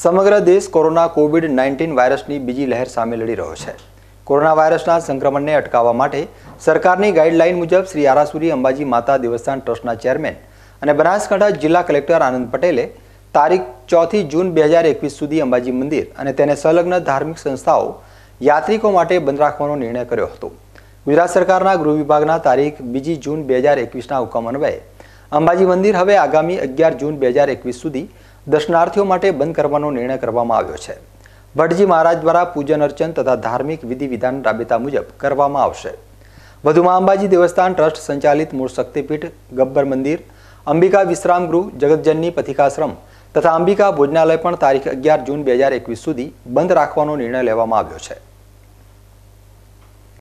સમગ્ર દેશ corona Covid nineteen વાયરસની બીજી લહેર સામે લડી રહ્યો છે કોરોના વાયરસના સંક્રમણને અટકાવવા માટે સરકારની ગાઇડલાઇન મુજબ શ્રી આરાસુરી અંબાજી માતા દેવસ્થાન ટ્રસ્ટના ચેરમેન અને બનાસકાંઠા જિલ્લા કલેક્ટર આનંદ પટેલે તારીખ ચોથી જૂન બે હજાર એકવીસ સુધી અંબાજી મંદિર અને તેને સંલગ્ન ધાર્મિક સંસ્થાઓ યાત્રિકો માટે બંધ રાખવાનો નિર્ણય કર્યો હતો ગુજરાત સરકારના ગૃહ વિભાગના તારીખ બીજી જૂન બે હજાર એકવીસના હુકમ અન્વયે અંબાજી મંદિર હવે આગામી અગિયાર જૂન બે હજાર એકવીસ સુધી દર્શનાર્થીઓ માટે બંધ કરવાનો નિર્ણય કરવામાં આવ્યો છે ભટજી મહારાજ દ્વારા પૂજન અર્ચન તથા ધાર્મિક વિધિ વિધાન રાબેતા મુજબ કરવામાં આવશે વધુમાં અંબાજી દેવસ્થાન ટ્રસ્ટ સંચાલિત મૂળ શક્તિપીઠ ગબ્બર મંદિર અંબિકા વિશ્રામ ગૃહ જગતજનની પથિકાશ્રમ તથા અંબિકા ભોજનાલય પણ તારીખ અગિયાર જૂન બે હજાર એકવીસ સુધી બંધ રાખવાનો નિર્ણય લેવામાં આવ્યો છે